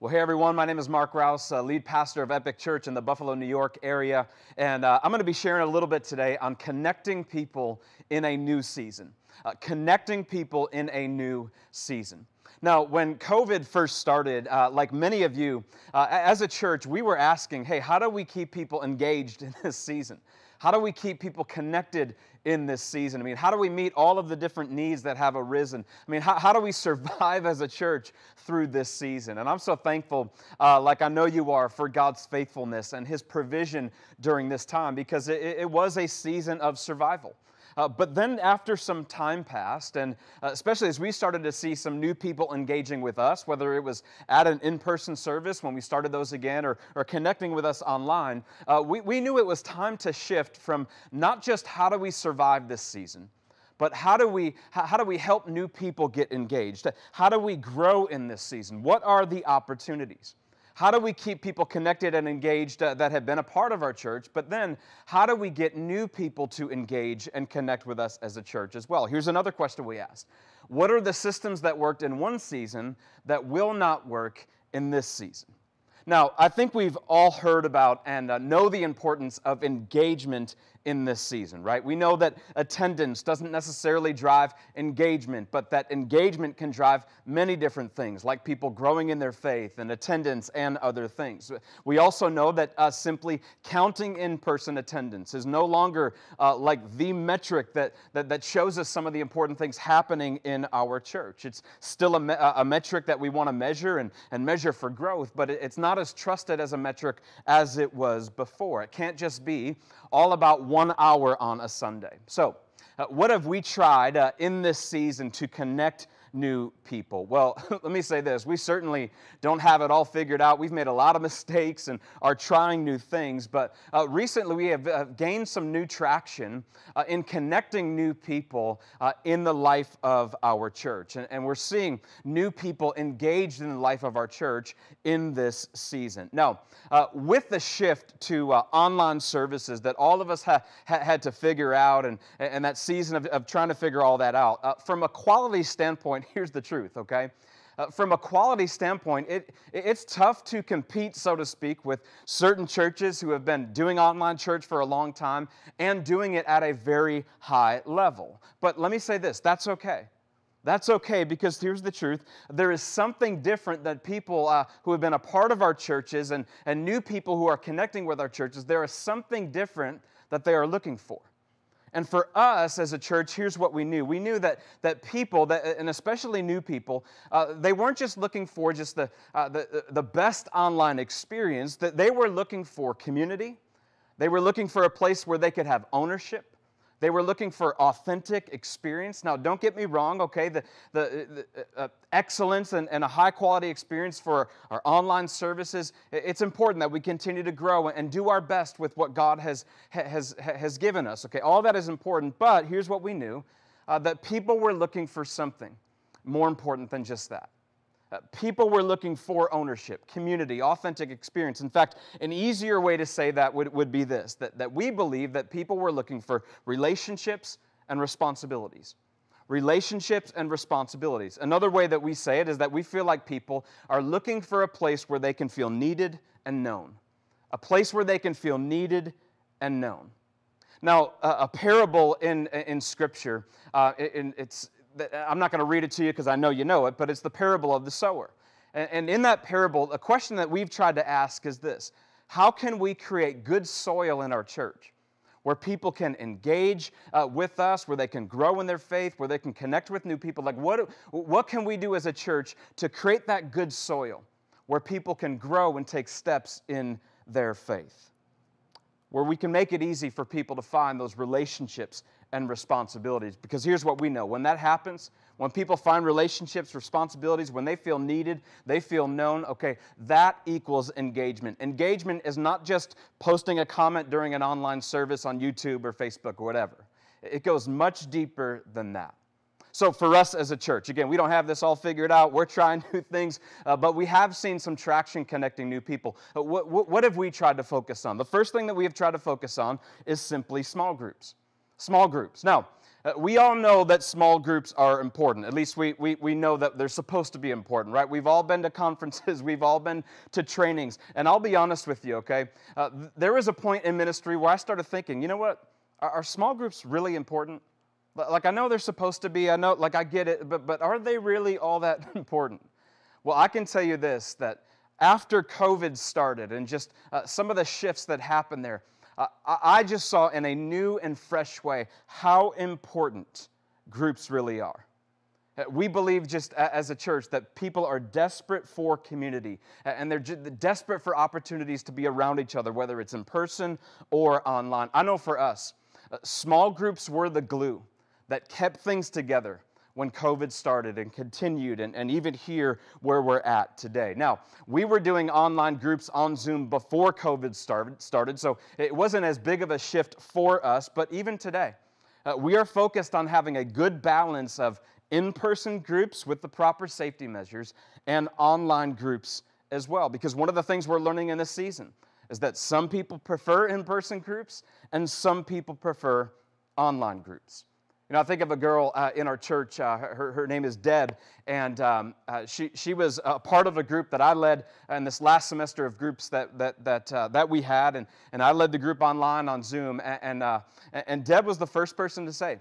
Well, hey everyone, my name is Mark Rouse, uh, lead pastor of Epic Church in the Buffalo, New York area. And uh, I'm going to be sharing a little bit today on connecting people in a new season. Uh, connecting people in a new season. Now, when COVID first started, uh, like many of you, uh, as a church, we were asking, hey, how do we keep people engaged in this season? How do we keep people connected in this season? I mean, how do we meet all of the different needs that have arisen? I mean, how, how do we survive as a church through this season? And I'm so thankful, uh, like I know you are, for God's faithfulness and His provision during this time because it, it was a season of survival. Uh, but then, after some time passed, and uh, especially as we started to see some new people engaging with us, whether it was at an in person service when we started those again or, or connecting with us online, uh, we, we knew it was time to shift from not just how do we survive this season but how do we how, do we help new people get engaged how do we grow in this season what are the opportunities how do we keep people connected and engaged uh, that have been a part of our church? But then, how do we get new people to engage and connect with us as a church as well? Here's another question we asked What are the systems that worked in one season that will not work in this season? Now, I think we've all heard about and uh, know the importance of engagement in this season, right? We know that attendance doesn't necessarily drive engagement, but that engagement can drive many different things, like people growing in their faith and attendance and other things. We also know that uh, simply counting in person attendance is no longer uh, like the metric that, that, that, shows us some of the important things happening in our church. It's still a, me- uh, a metric that we want to measure and, and measure for growth, but it's not as trusted as a metric as it was before. It can't just be all about one one hour on a Sunday. So, uh, what have we tried uh, in this season to connect new people. Well, let me say this we certainly don't have it all figured out. We've made a lot of mistakes and are trying new things, but uh, recently we have uh, gained some new traction uh, in connecting new people uh, in the life of our church. And, and, we're seeing new people engaged in the life of our church in this season. Now, uh, with the shift to uh, online services that all of us ha- ha- had to figure out and, and that season of, of trying to figure all that out, from a quality standpoint, standpoint, here's the truth, okay? Uh, from a quality standpoint, it, it's tough to compete, so to speak, with certain churches who have been doing online church for a long time and doing it at a very high level. But let me say this that's okay. That's okay because here's the truth. There is something different that people uh, who have been a part of our churches and, and new people who are connecting with our churches, there is something different that they are looking for. And for us as a church, here's what we knew. We knew that, that people, that, and especially new people, uh, they weren't just looking for just the, uh, the, the best online experience, that they were looking for community. They were looking for a place where they could have ownership. They were looking for authentic experience. Now, don't get me wrong, okay? The, the, the uh, uh excellence and, and, a high quality experience for our online services, it's important that we continue to grow and do our best with what God has, has, has given us, okay? All that is important, but here's what we knew uh, that people were looking for something more important than just that. Uh, people were looking for ownership, community, authentic experience. In fact, an easier way to say that would, would be this that, that we believe that people were looking for relationships and responsibilities. Relationships and responsibilities. Another way that we say it is that we feel like people are looking for a place where they can feel needed and known, a place where they can feel needed and known. Now, a parable in, in Scripture, uh, in, it's, uh, I'm not going to read it to you because I know you know it, but it's the parable of the sower. And in that parable, a question that we've tried to ask is this How can we create good soil in our church where people can engage uh, with us, where they can grow in their faith, where they can connect with new people? Like, what, what can we do as a church to create that good soil where people can grow and take steps in their faith? Where we can make it easy for people to find those relationships and responsibilities. Because here's what we know when that happens, when people find relationships, responsibilities, when they feel needed, they feel known, okay, that equals engagement. Engagement is not just posting a comment during an online service on YouTube or Facebook or whatever, it goes much deeper than that. So, for us as a church, again, we don't have this all figured out. We're trying new things, uh, but we have seen some traction connecting new people. Uh, what, what, what have we tried to focus on? The first thing that we have tried to focus on is simply small groups small groups. Now, uh, we all know that small groups are important. At least we, we, we know that they're supposed to be important, right? We've all been to conferences, we've all been to trainings. And I'll be honest with you, okay? Uh, there was a point in ministry where I started thinking, you know what? Are, are small groups really important? Like, I know they're supposed to be, I know, like, I get it, but, but are they really all that important? Well, I can tell you this that after COVID started and just uh, some of the shifts that happened there, I just saw in a new and fresh way how important groups really are. Uh, we believe just as a church that people are desperate for community and they're desperate for opportunities to be around each other, whether it's in person or online. I know for us, uh, small groups were the glue that kept things together when COVID started and continued, and, and even here where we're at today. Now, we were doing online groups on Zoom before COVID started, started so it wasn't as big of a shift for us, but even today, uh, we are focused on having a good balance of in person groups with the proper safety measures and online groups as well, because one of the things we're learning in this season is that some people prefer in person groups and some people prefer online groups. You know, I think of a girl uh, in our church. Uh, her, her name is Deb, and um, uh, she, she was a part of a group that I led in this last semester of groups that, that, that, uh, that we had. And, and I led the group online on Zoom. And, uh, and, and Deb was the first person to say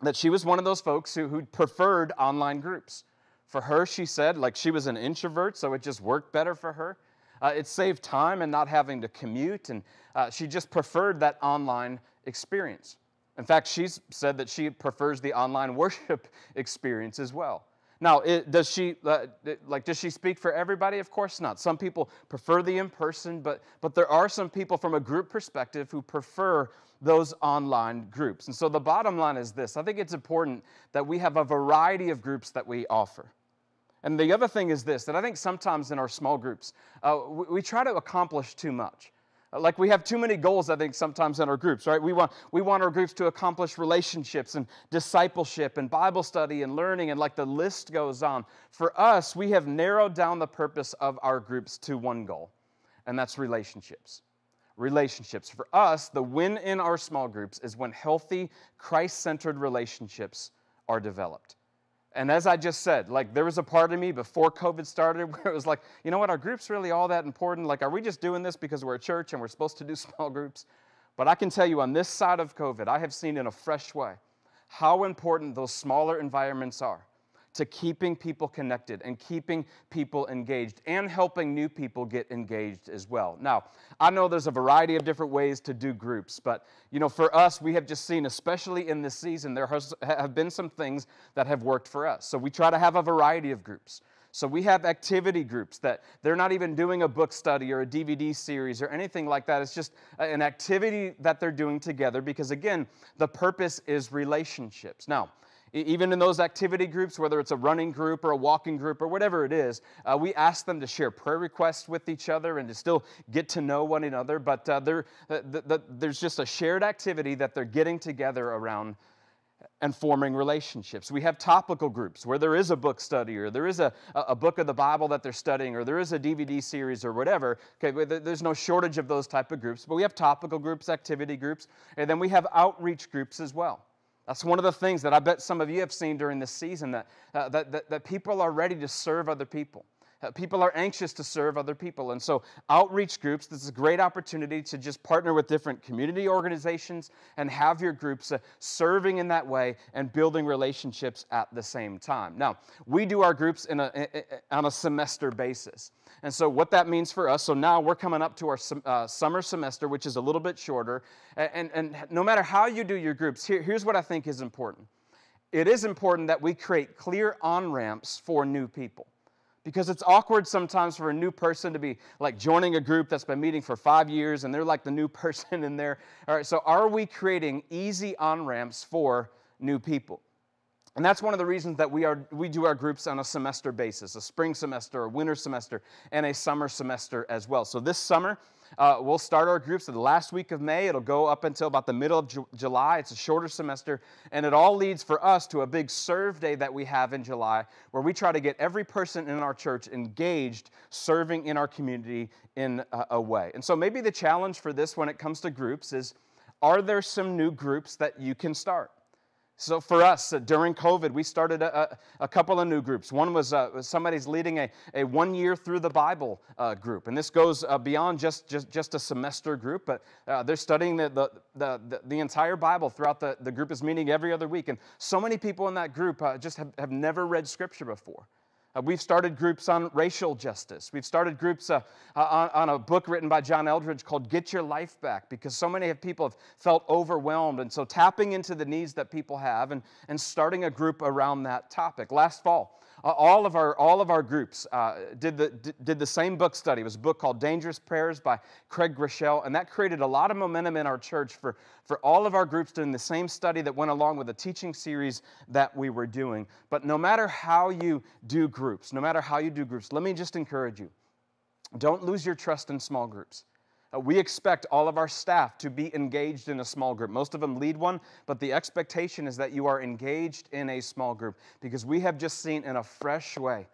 that she was one of those folks who, who preferred online groups. For her, she said, like she was an introvert, so it just worked better for her. Uh, it saved time and not having to commute, and she just preferred that online experience. In fact, she's said that she prefers the online worship experience as well. Now, it, does she uh, like does she speak for everybody? Of course not. Some people prefer the in person, but but there are some people from a group perspective who prefer those online groups. And so the bottom line is this: I think it's important that we have a variety of groups that we offer. And the other thing is this: that I think sometimes in our small groups uh, we, we try to accomplish too much. Like we have too many goals, I think, sometimes in our groups, right? We want, we want our groups to accomplish relationships and discipleship and Bible study and learning, and like the list goes on. For us, we have narrowed down the purpose of our groups to one goal, and that's relationships. Relationships. For us, the win in our small groups is when healthy, Christ centered relationships are developed. And as I just said, like there was a part of me before COVID started where it was like, you know what, our group's really all that important. Like, are we just doing this because we're a church and we're supposed to do small groups? But I can tell you on this side of COVID, I have seen in a fresh way how important those smaller environments are to keeping people connected and keeping people engaged and helping new people get engaged as well. Now, I know there's a variety of different ways to do groups, but you know, for us, we have just seen, especially in this season, there has, have been some things that have worked for us. So we try to have a variety of groups. So we have activity groups that they're not even doing a book study or a DVD series or anything like that. It's just an activity that they're doing together because, again, the purpose is relationships. Now, even in those activity groups, whether it's a running group or a walking group or whatever it is, uh, we ask them to share prayer requests with each other and to still get to know one another. But uh, uh the, the, there's just a shared activity that they're getting together around and forming relationships. We have topical groups where there is a book study or there is a, a book of the Bible that they're studying or there is a DVD series or whatever. Okay, there's no shortage of those type of groups, but we have topical groups, activity groups, and then we have outreach groups as well. That's one of the things that I bet some of you have seen during this season that, uh, that, that, that people are ready to serve other people. Uh, people are anxious to serve other people. And so, outreach groups, this is a great opportunity to just partner with different community organizations and have your groups uh, serving in that way and building relationships at the same time. Now, we do our groups in a, on a semester basis. And so, what that means for us, so now we're coming up to our uh, summer semester, which is a little bit shorter. And, and no matter how you do your groups, here, here's what I think is important it is important that we create clear on ramps for new people because it's awkward sometimes for a new person to be like joining a group that's been meeting for five years and they're like the new person in there. All right, so are we creating easy on ramps for new people? And that's one of the reasons that we, are, we do our groups on a semester basis a spring semester, a winter semester, and a summer semester as well. So this summer, uh, we'll start our groups in the last week of May. It'll go up until about the middle of Ju- July. It's a shorter semester, and it all leads for us to a big serve day that we have in July where we try to get every person in our church engaged serving in our community in a, a way. And so maybe the challenge for this when it comes to groups is are there some new groups that you can start? So for us, uh, during COVID, we started a, a, couple of new groups. One was uh, somebody's leading a, a one year through the Bible uh, group. And this goes uh, beyond just, just, just a semester group, but uh, they're studying the, the, the, the, entire Bible throughout the, the group is meeting every other week. And so many people in that group uh, just have, have never read Scripture before. Uh, we've started groups on racial justice. We've started groups uh, uh, on, on, a book written by John Eldridge called Get Your Life Back because so many people have felt overwhelmed. And so tapping into the needs that people have and, and starting a group around that topic. Last fall, uh, all, of our, all of our groups uh, did, the, did, the same book study. It was a book called Dangerous Prayers by Craig Groeschel. And that created a lot of momentum in our church for, for all of our groups doing the same study that went along with a teaching series that we were doing. But no matter how you do groups, no matter how you do groups, let me just encourage you don't lose your trust in small groups. Uh, we expect all of our staff to be engaged in a small group. Most of them lead one, but the expectation is that you are engaged in a small group because we have just seen in a fresh way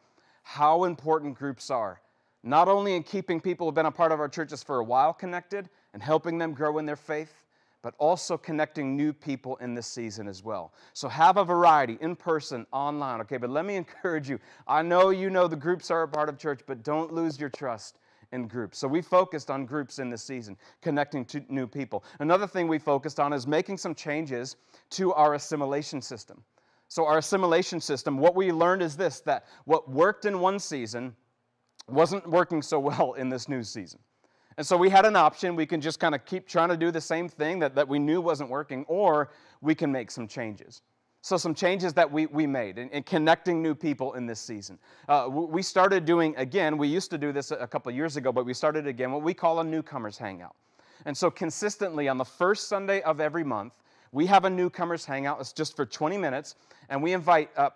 how important groups are, not only in keeping people who have been a part of our churches for a while connected and helping them grow in their faith, but also connecting new people in this season as well. So have a variety in person, online, okay? But let me encourage you. I know you know the groups are a part of church, but don't lose your trust in groups. So we focused on groups in this season, connecting to new people. Another thing we focused on is making some changes to our assimilation system. So our assimilation system, what we learned is this that what worked in one season wasn't working so well in this new season. And so we had an option. We can just kind of keep trying to do the same thing that, that we knew wasn't working, or we can make some changes. So, some changes that we, we made in, in connecting new people in this season. Uh, we started doing again, we used to do this a couple years ago, but we started again what we call a newcomers hangout. And so, consistently on the first Sunday of every month, we have a newcomers hangout. It's just for 20 minutes, and we invite uh,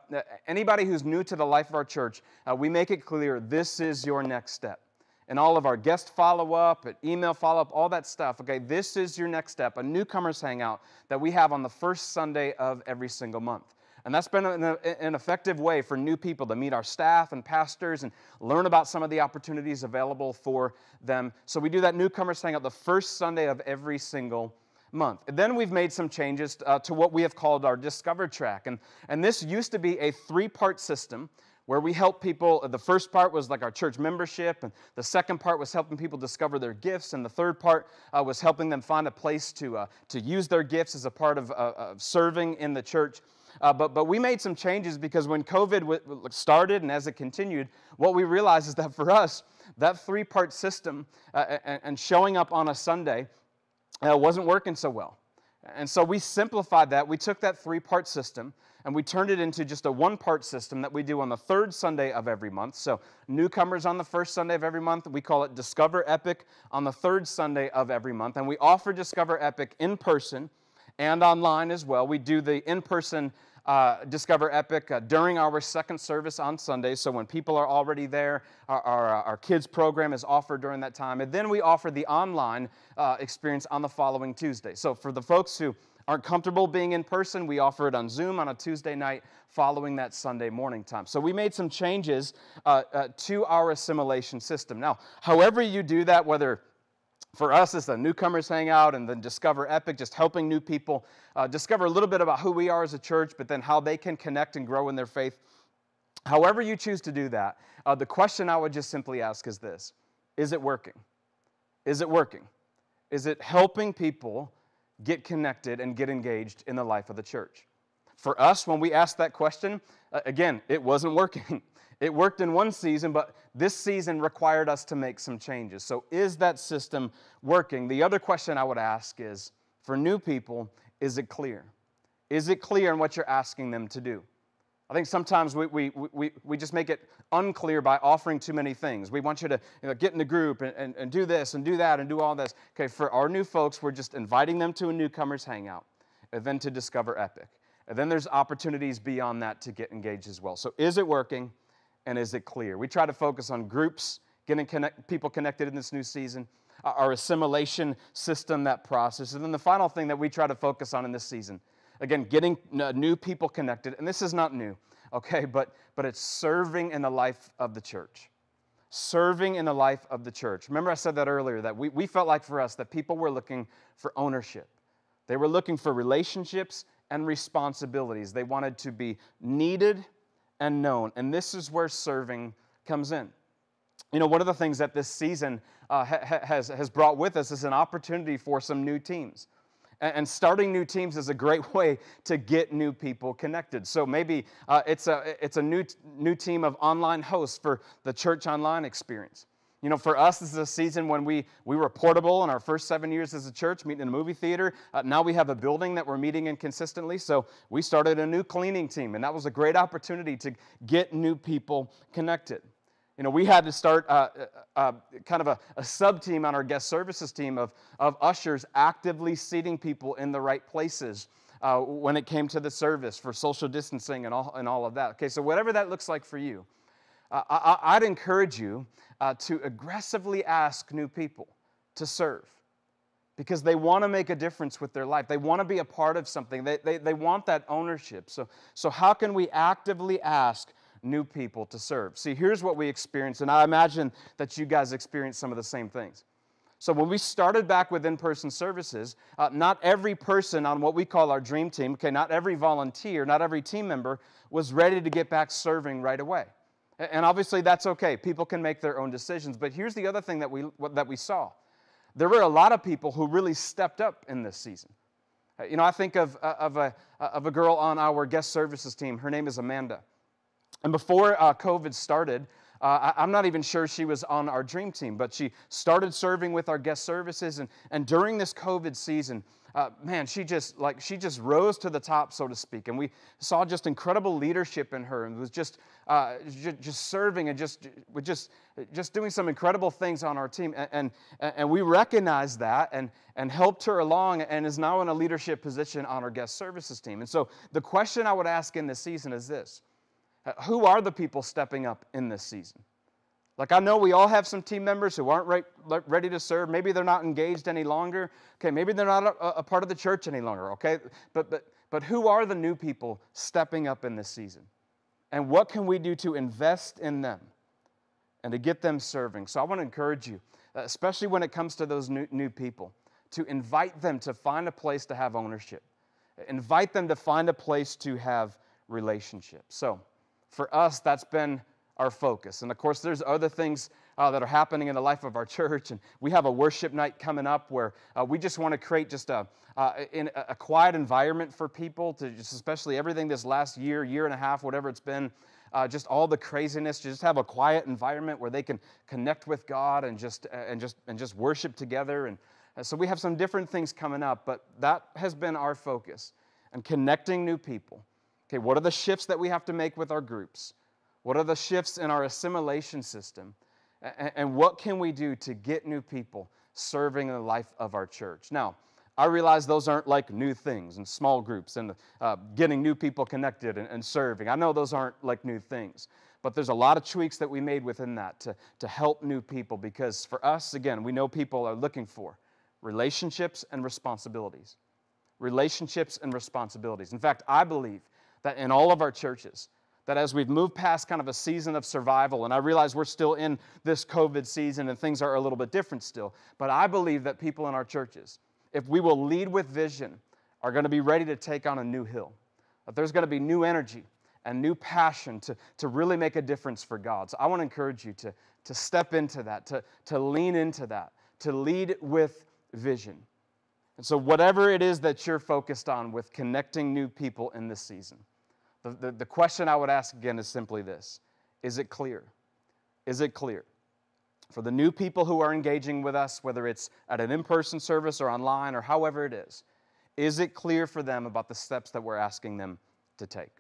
anybody who's new to the life of our church, uh, we make it clear this is your next step and all of our guest follow up, email follow up, all that stuff. Okay, this is your next step a newcomers hangout that we have on the first Sunday of every single month. And that's been an, effective way for new people to meet our staff and pastors and learn about some of the opportunities available for them. So we do that newcomers hangout the first Sunday of every single month. And then we've made some changes uh, to what we have called our Discover Track. And, and this used to be a three part system where we help people. The first part was like our church membership, and the second part was helping people discover their gifts, and the third part uh, was helping them find a place to, uh, to use their gifts as a part of, uh, of serving in the church. Uh, but, but we made some changes because when COVID w- started and as it continued, what we realized is that for us, that three part system uh, and, and, showing up on a Sunday uh, wasn't working so well. And so we simplified that. We took that three part system and we turned it into just a one part system that we do on the third Sunday of every month. So, newcomers on the first Sunday of every month, we call it Discover Epic on the third Sunday of every month. And we offer Discover Epic in person and online as well. We do the in person uh, Discover Epic uh, during our second service on Sunday. So when people are already there, our, our, uh, our, kids program is offered during that time. And then we offer the online uh, experience on the following Tuesday. So for the folks who aren't comfortable being in person, we offer it on Zoom on a Tuesday night following that Sunday morning time. So we made some changes uh, uh, to our assimilation system. Now, however you do that, whether for us it's the newcomers hang out and then discover epic just helping new people uh, discover a little bit about who we are as a church but then how they can connect and grow in their faith however you choose to do that uh, the question i would just simply ask is this is it working is it working is it helping people get connected, and get engaged in the life of the church? For us, when we asked that question, again, it wasn't working. It worked in one season, but this season required us to make some changes. So, is that system working? The other question I would ask is for new people, is it clear? Is it clear in what you're asking them to do? I think sometimes we, we, we, we just make it unclear by offering too many things. We want you to you know, get in the group and, and, and do this and do that and do all this. Okay, for our new folks, we're just inviting them to a newcomers hangout and then to discover Epic. And then there's opportunities beyond that to get engaged as well. So is it working and is it clear? We try to focus on groups, getting connect, people connected in this new season, our assimilation system, that process. And then the final thing that we try to focus on in this season Again, getting uh, new people connected. And this is not new, okay? But, but it's serving in the life of the church. Serving in the life of the church. Remember, I said that earlier that we, we felt like for us that people were looking for ownership, they were looking for relationships and responsibilities. They wanted to be needed and known. And this is where serving comes in. You know, one of the things that this season uh, ha- has, has brought with us is an opportunity for some new teams and starting new teams is a great way to get new people connected. So maybe uh, it's a it's a new new team of online hosts for the church online experience. You know, for us, this is a season when we, we were portable in our first seven years as a church, meeting in a movie theater. Uh, now we have a building that we're meeting in consistently. So we started a new cleaning team, and that was a great opportunity to get new people connected you know, we had to start uh, uh, uh, kind of a, a sub team on our guest services team of, of ushers actively seating people in the right places uh, when it came to the service for social distancing and all, and all of that. Okay, so whatever that looks like for you, I, would encourage you to aggressively ask new people to serve because they want to make a difference with their life. They want to be a part of something. They, they, they want that ownership. So, so, how can we actively ask new people to serve. See, here's what we experienced, and I imagine that you guys experienced some of the same things. So, when we started back with in person services, uh, not every person on what we call our dream team, okay, not every volunteer, not every team member was ready to get back serving right away. And obviously, that's okay. People can make their own decisions. But here's the other thing that we, that we saw there were a lot of people who really stepped up in this season. Uh, you know, I think of, uh, of, a, uh, of a girl on our guest services team. Her name is Amanda. And before uh, COVID started, uh, I, am not even sure she was on our dream team, but she started serving with our guest services. And, and during this COVID season, uh, man, she just like she just rose to the top, so to speak. And we saw just incredible leadership in her, and was just uh, j- just serving and just with just just doing some incredible things on our team. And, and and we recognized that and and helped her along, and is now in a leadership position on our guest services team. And so the question I would ask in this season is this uh, who are the people stepping up in this season? Like, I know we all have some team members who aren't right, ready to serve. Maybe they're not engaged any longer. Okay, maybe they're not a, a part of the church any longer. Okay, but, but, but who are the new people stepping up in this season? And what can we do to invest in them and to get them serving? So I want to encourage you, especially when it comes to those new, new people, to invite them to find a place to have ownership, invite them to find a place to have relationships. So, for us, that's been our focus. And of course, there's other things uh, that are happening in the life of our church. And we have a worship night coming up where uh, we just want to create just a, uh, in a quiet environment for people to just, especially everything this last year, year and a half, whatever it's been, uh, just all the craziness, just have a quiet environment where they can connect with God and just, uh, and just, and just worship together. And uh, so we have some different things coming up, but that has been our focus and connecting new people Okay, what are the shifts that we have to make with our groups? What are the shifts in our assimilation system? And what can we do to get new people serving in the life of our church? Now, I realize those aren't like new things and small groups and uh, getting new people connected and, and serving. I know those aren't like new things, but there's a lot of tweaks that we made within that to, to help new people because for us, again, we know people are looking for relationships and responsibilities. Relationships and responsibilities. In fact, I believe that in all of our churches, that as we've moved past kind of a season of survival, and I realize we're still in this COVID season and things are a little bit different still, but I believe that people in our churches, if we will lead with vision, are going to be ready to take on a new hill. That there's going to be new energy and new passion to, to really make a difference for God. So I want to encourage you to, to step into that, to, to lean into that, to lead with vision. And so, whatever it is that you're focused on with connecting new people in this season, the, the, the question I would ask again is simply this Is it clear? Is it clear? For the new people who are engaging with us, whether it's at an in person service or online or however it is, is it clear for them about the steps that we're asking them to take?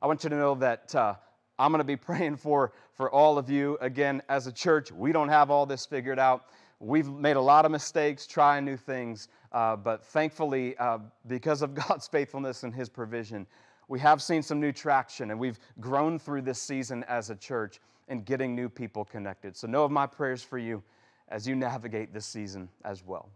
I want you to know that uh, I'm going to be praying for, for all of you. Again, as a church, we don't have all this figured out. We've made a lot of mistakes trying new things, uh, but thankfully, uh, because of God's faithfulness and His provision, we have seen some new traction and we've grown through this season as a church and getting new people connected. So, know of my prayers for you as you navigate this season as well.